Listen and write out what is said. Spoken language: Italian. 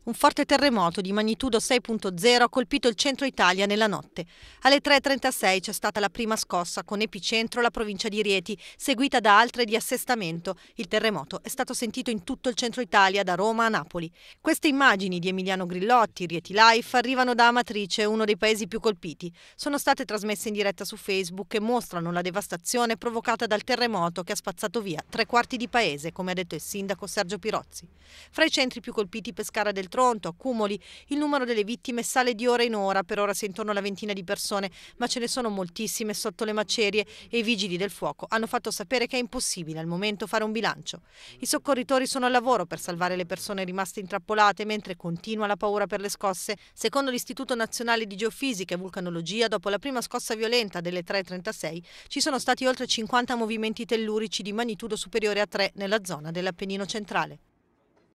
Un forte terremoto di magnitudo 6.0 ha colpito il centro Italia nella notte. Alle 3.36 c'è stata la prima scossa con epicentro la provincia di Rieti, seguita da altre di assestamento. Il terremoto è stato sentito in tutto il centro Italia, da Roma a Napoli. Queste immagini di Emiliano Grillotti, Rieti Life, arrivano da Amatrice, uno dei paesi più colpiti. Sono state trasmesse in diretta su Facebook e mostrano la devastazione provocata dal terremoto che ha spazzato via tre quarti di paese, come ha detto il sindaco Sergio Pirozzi. Fra i centri più colpiti Pescara del Tronto, accumuli. il numero delle vittime sale di ora in ora, per ora si intorno alla ventina di persone, ma ce ne sono moltissime sotto le macerie e i vigili del fuoco hanno fatto sapere che è impossibile al momento fare un bilancio. I soccorritori sono al lavoro per salvare le persone rimaste intrappolate, mentre continua la paura per le scosse. Secondo l'Istituto Nazionale di Geofisica e Vulcanologia, dopo la prima scossa violenta delle 3.36, ci sono stati oltre 50 movimenti tellurici di magnitudo superiore a 3 nella zona dell'Appennino centrale.